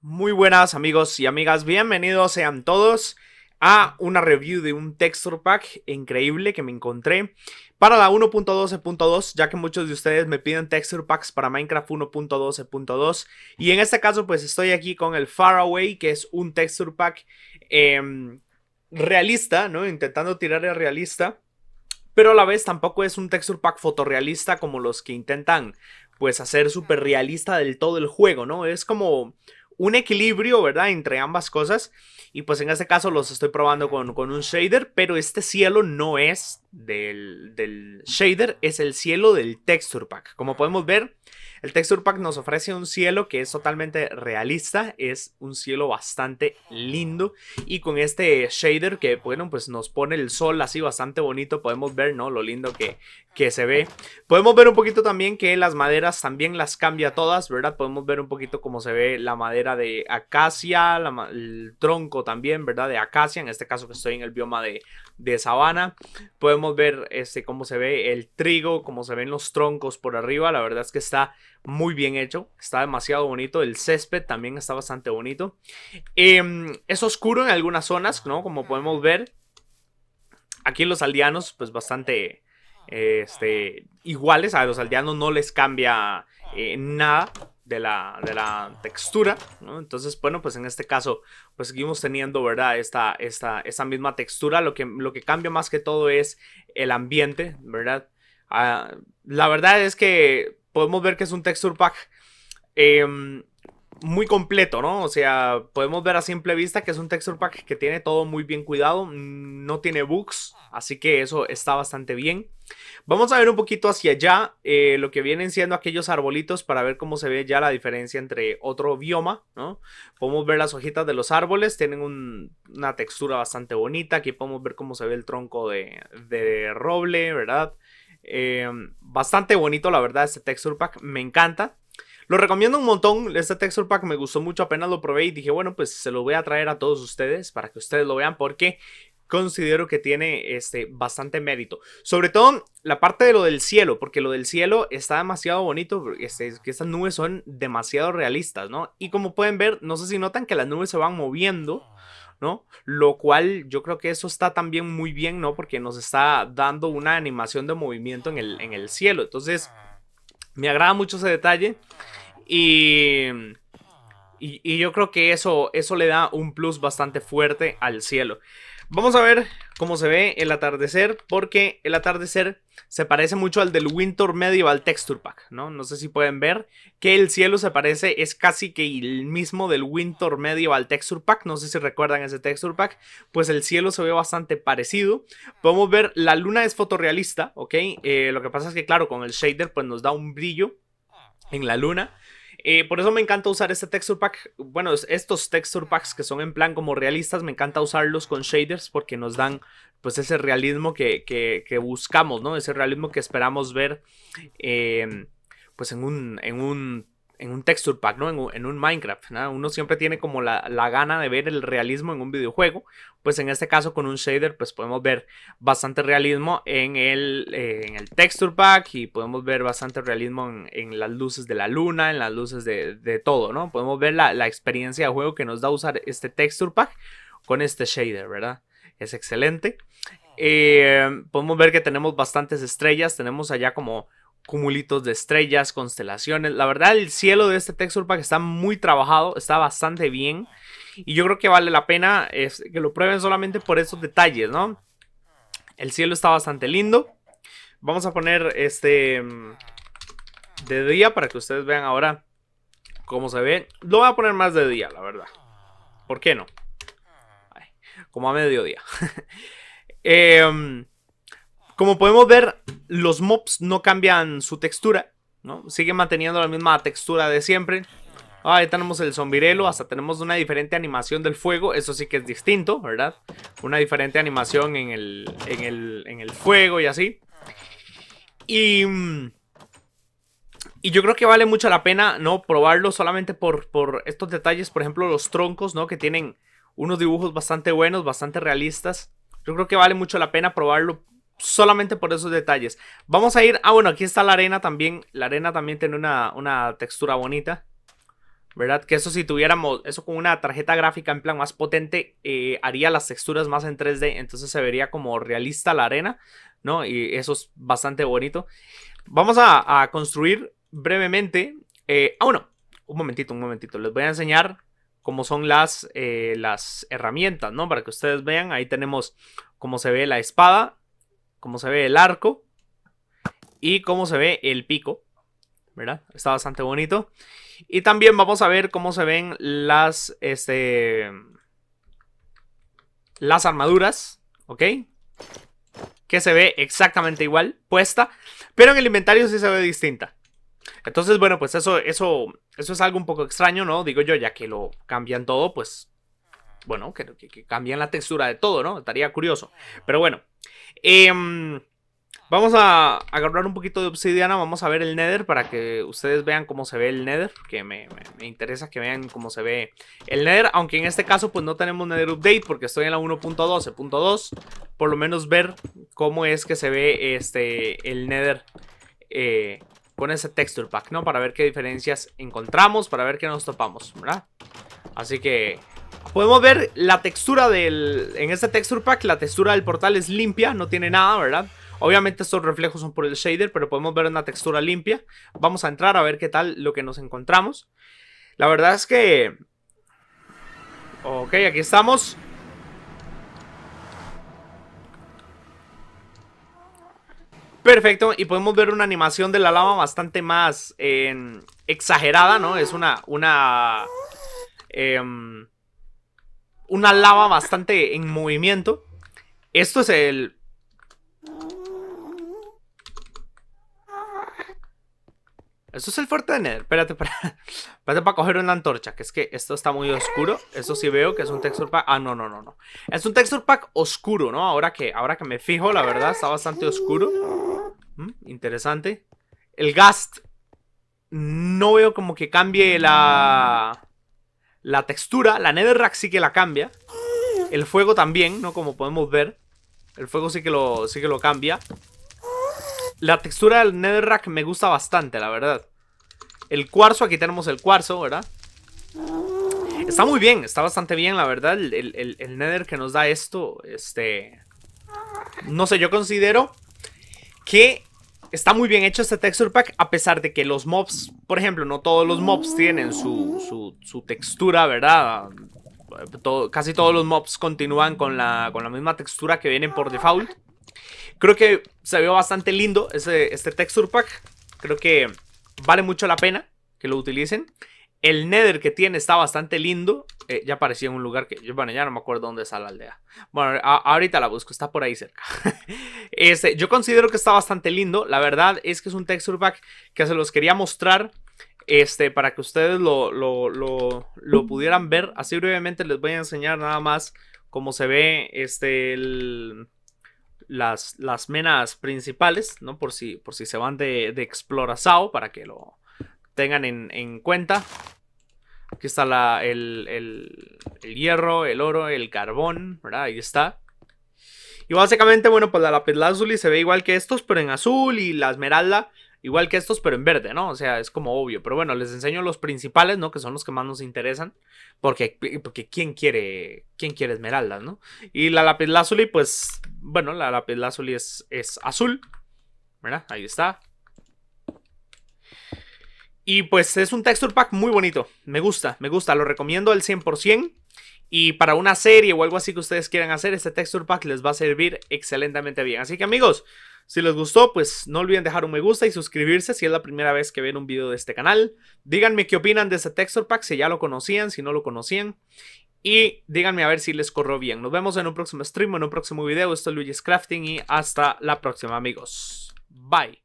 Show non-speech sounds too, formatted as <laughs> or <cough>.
Muy buenas amigos y amigas, bienvenidos sean todos a una review de un texture pack increíble que me encontré para la 1.12.2, ya que muchos de ustedes me piden texture packs para Minecraft 1.12.2 y en este caso pues estoy aquí con el Faraway, que es un texture pack em, realista, ¿no? Intentando tirar el realista pero a la vez tampoco es un texture pack fotorrealista como los que intentan pues hacer súper realista del todo el juego, ¿no? Es como un equilibrio, ¿verdad? Entre ambas cosas. Y pues en este caso los estoy probando con, con un shader, pero este cielo no es del, del shader, es el cielo del texture pack. Como podemos ver, el Texture Pack nos ofrece un cielo que es totalmente realista, es un cielo bastante lindo y con este shader que bueno pues nos pone el sol así bastante bonito, podemos ver no lo lindo que, que se ve. Podemos ver un poquito también que las maderas también las cambia todas, ¿verdad? Podemos ver un poquito cómo se ve la madera de acacia, el tronco también, ¿verdad? De acacia, en este caso que estoy en el bioma de de sabana. Podemos ver este, cómo se ve el trigo, cómo se ven los troncos por arriba. La verdad es que está muy bien hecho, está demasiado bonito. El césped también está bastante bonito. Em, es oscuro en algunas zonas, Como podemos ver. Aquí los aldeanos, pues bastante este, iguales. A los aldeanos no les cambia eh, nada de la, de la textura, Entonces, bueno, pues en este caso, pues seguimos teniendo, ¿verdad? Esta, esta, esta misma textura, lo que, lo que cambia más que todo es el ambiente, ¿verdad? Ah, la verdad es que podemos ver que es un texture pack em, muy completo, ¿no? O sea, podemos ver a simple vista que es un texture pack que tiene todo muy bien cuidado, mm, no tiene bugs, así que eso está bastante bien. Vamos a ver un poquito hacia allá eh, lo que vienen siendo aquellos arbolitos para ver cómo se ve ya la diferencia entre otro bioma, ¿no? Podemos ver las hojitas de los árboles, tienen una textura bastante bonita, aquí podemos ver cómo se ve el tronco de, roble, ¿verdad? Eh, bastante bonito, la verdad, este texture pack, me encanta. Lo recomiendo un montón. Este texture pack me gustó mucho. Apenas lo probé y dije, bueno, pues se lo voy a traer a todos ustedes para que ustedes lo vean porque considero que tiene este, bastante mérito. Sobre todo la parte de lo del cielo, porque lo del cielo está demasiado bonito, porque este, que estas nubes son demasiado realistas, ¿no? Y como pueden ver, no sé si notan que las nubes se van moviendo. ¿no? Lo cual yo creo que eso está también muy bien, ¿no? Porque nos está dando una animación de movimiento en el, en el cielo. Entonces, me agrada mucho ese detalle. Y, y, yo creo que eso, eso le da un plus bastante fuerte al cielo. Vamos a ver cómo se ve el atardecer, porque el atardecer se parece mucho al del Winter Medieval Texture Pack, ¿no? No sé si pueden ver que el cielo se parece, es casi que el mismo del Winter Medieval Texture Pack, no sé si recuerdan ese Texture Pack, pues el cielo se ve bastante parecido. Podemos ver, la luna es fotorrealista, ¿ok? Eh, lo que pasa es que, claro, con el shader pues nos da un brillo en la luna. Eh, por eso me encanta usar este texture pack. Bueno, estos texture packs que son en plan como realistas, me encanta usarlos con shaders porque nos dan pues ese realismo que, buscamos, ¿no? Ese realismo que esperamos ver em, pues en un, en un en un texture pack, ¿no? En un, Minecraft, Uno siempre tiene como la, gana de ver el realismo en un videojuego, pues en este caso con un shader pues podemos ver bastante realismo en el, eh, en el texture pack y podemos ver bastante realismo en, las luces de la luna, en las luces de, todo, ¿no? Podemos ver la, experiencia de juego que nos da usar este texture pack con este shader, ¿verdad? Es excelente. Eh, podemos ver que tenemos bastantes estrellas, tenemos allá como cumulitos de estrellas, constelaciones. La verdad, el cielo de este texture pack está muy trabajado, está bastante bien. Y yo creo que vale la pena que lo prueben solamente por esos detalles, ¿no? El cielo está bastante lindo. Vamos a poner este de día para que ustedes vean ahora cómo se ve. Lo voy a poner más de día, la verdad. ¿Por qué no? como a mediodía. <laughs> Em, como podemos ver, los mobs no cambian su textura, ¿no? sigue manteniendo la misma textura de siempre. Ah, ahí tenemos el zombirelo, hasta tenemos una diferente animación del fuego, eso sí que es distinto, ¿verdad? Una diferente animación en el, en el, en el fuego y así. Y, y yo creo que vale mucho la pena, ¿no? Probarlo solamente por, por estos detalles, por ejemplo, los troncos, ¿no? Que tienen unos dibujos bastante buenos, bastante realistas. Yo creo que vale mucho la pena probarlo solamente por esos detalles. Vamos a ir, ah bueno, aquí está la arena también, la arena también tiene una, textura bonita. ¿Verdad? Que eso si tuviéramos eso con una tarjeta gráfica en plan más potente, eh, haría las texturas más en 3D, entonces se vería como realista la arena, ¿no? Y eso es bastante bonito. Vamos a, construir brevemente. Eh, ah, bueno, un momentito, un momentito. Les voy a enseñar cómo son las, eh, las herramientas, ¿no? Para que ustedes vean, ahí tenemos cómo se ve la espada, cómo se ve el arco y cómo se ve el pico, ¿verdad? Está bastante bonito. Y también vamos a ver cómo se ven las, este, las armaduras, ¿ok? Que se ve exactamente igual, puesta, pero en el inventario sí se ve distinta. Entonces, bueno, pues eso, eso, eso es algo un poco extraño, ¿no? Digo yo, ya que lo cambian todo, pues, bueno, que cambian la textura de todo, ¿no? Estaría curioso. Pero bueno, Em, vamos a agarrar un poquito de obsidiana, vamos a ver el nether para que ustedes vean cómo se ve el nether, que me, interesa que vean cómo se ve el nether, aunque en este caso pues no tenemos nether update porque estoy en la 1.12.2, por lo menos ver cómo es que se ve este, el nether eh, con ese texture pack, ¿no? Para ver qué diferencias encontramos, para ver qué nos topamos, ¿verdad? Así que Podemos ver la textura del... En este texture pack, la textura del portal es limpia, no tiene nada, ¿verdad? Obviamente estos reflejos son por el shader, pero podemos ver una textura limpia. Vamos a entrar a ver qué tal lo que nos encontramos. La verdad es que... Ok, aquí estamos. Perfecto, y podemos ver una animación de la lava bastante más eh, exagerada, ¿no? Es una... una em, una lava bastante en movimiento. Esto es el... Esto es el fuerte de Nether. Espérate para, espérate para coger una antorcha, que es que esto está muy oscuro. Esto sí veo que es un texture pack. Ah, no, no, no, no. Es un texture pack oscuro, ¿no? Ahora que, ahora que me fijo, la verdad, está bastante oscuro. Mm, interesante. El Gast. No veo como que cambie la... La textura, la Netherrack sí que la cambia. El fuego también, ¿no? Como podemos ver. El fuego sí que lo, sí que lo cambia. La textura del Netherrack me gusta bastante, la verdad. El cuarzo, aquí tenemos el cuarzo, ¿verdad? Está muy bien, está bastante bien, la verdad. El, el, el Nether que nos da esto, este... No sé, yo considero que Está muy bien hecho este texture pack, a pesar de que los mobs, por ejemplo, no todos los mobs tienen su, textura, ¿verdad? casi todos los mobs continúan con la, con la misma textura que vienen por default. Creo que se vio bastante lindo ese, este texture pack. Creo que vale mucho la pena que lo utilicen. El Nether que tiene está bastante lindo. Eh, ya aparecía en un lugar que. Bueno, ya no me acuerdo dónde está la aldea. Bueno, ahorita la busco, está por ahí cerca. <laughs> este, yo considero que está bastante lindo. La verdad es que es un texture pack que se los quería mostrar. Este, para que ustedes lo, pudieran ver. Así brevemente les voy a enseñar nada más cómo se ve este, las, las menas principales, ¿no? Por si, por si se van de, de para que lo, tengan en, cuenta. Aquí está la, el, hierro, el oro, el carbón, ¿verdad? Ahí está. Y básicamente, bueno, pues la lazuli se ve igual que estos, pero en azul y la esmeralda igual que estos, pero en verde, ¿no? O sea, es como obvio. Pero bueno, les enseño los principales, ¿no? Que son los que más nos interesan. Porque, porque ¿quién quiere quién quiere esmeraldas, no? Y la lazuli, pues, bueno, la lápiz es, es azul. ¿Verdad? Ahí está. Y pues es un texture pack muy bonito. Me gusta, me gusta. Lo recomiendo al 100%. Y para una serie o algo así que ustedes quieran hacer, este texture pack les va a servir excelentemente bien. Así que amigos, si les gustó, pues no olviden dejar un me gusta y suscribirse si es la primera vez que ven un video de este canal. Díganme qué opinan de este texture pack, si ya lo conocían, si no lo conocían. Y díganme a ver si les corro bien. Nos vemos en un próximo stream, en un próximo video. Esto es Luigi's Crafting y hasta la próxima amigos. Bye.